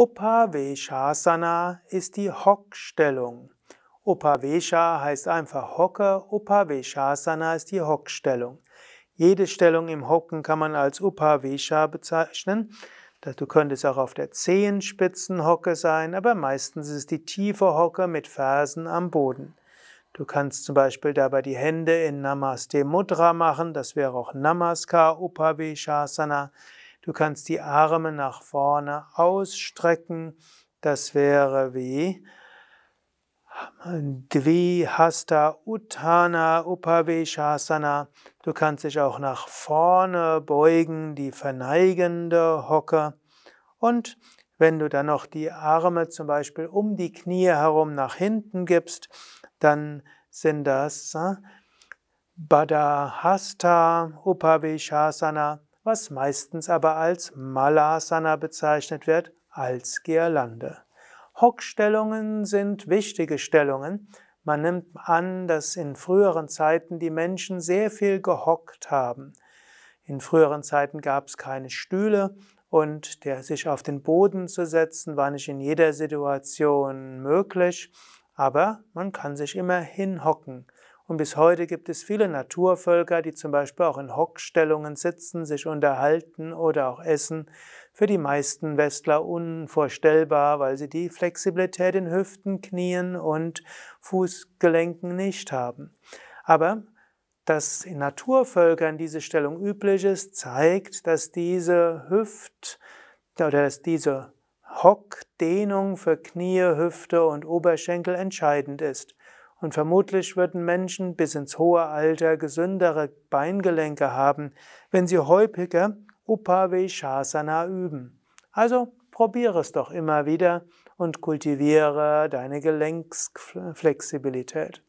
Upaveshasana ist die Hockstellung. Upavesha heißt einfach Hocke, Upaveshasana ist die Hockstellung. Jede Stellung im Hocken kann man als Upavesha bezeichnen. Du könntest auch auf der Zehenspitzenhocke sein, aber meistens ist es die tiefe Hocke mit Fersen am Boden. Du kannst zum Beispiel dabei die Hände in Namaste Mudra machen, das wäre auch Namaskar Upaveshasana. Du kannst die Arme nach vorne ausstrecken. Das wäre wie Dvi Hasta Uttana Upaveshasana. Du kannst dich auch nach vorne beugen, die verneigende Hocke. Und wenn du dann noch die Arme zum Beispiel um die Knie herum nach hinten gibst, dann sind das äh, Badahasta Upaveshasana was meistens aber als Malasana bezeichnet wird, als Girlande. Hockstellungen sind wichtige Stellungen. Man nimmt an, dass in früheren Zeiten die Menschen sehr viel gehockt haben. In früheren Zeiten gab es keine Stühle und der sich auf den Boden zu setzen war nicht in jeder Situation möglich, aber man kann sich immer hinhocken. Und bis heute gibt es viele Naturvölker, die zum Beispiel auch in Hockstellungen sitzen, sich unterhalten oder auch essen. Für die meisten Westler unvorstellbar, weil sie die Flexibilität in Hüften, Knien und Fußgelenken nicht haben. Aber dass in Naturvölkern diese Stellung üblich ist, zeigt, dass diese Hüft oder dass diese Hockdehnung für Knie, Hüfte und Oberschenkel entscheidend ist. Und vermutlich würden Menschen bis ins hohe Alter gesündere Beingelenke haben, wenn sie häufiger Upaveshasana üben. Also probiere es doch immer wieder und kultiviere deine Gelenksflexibilität.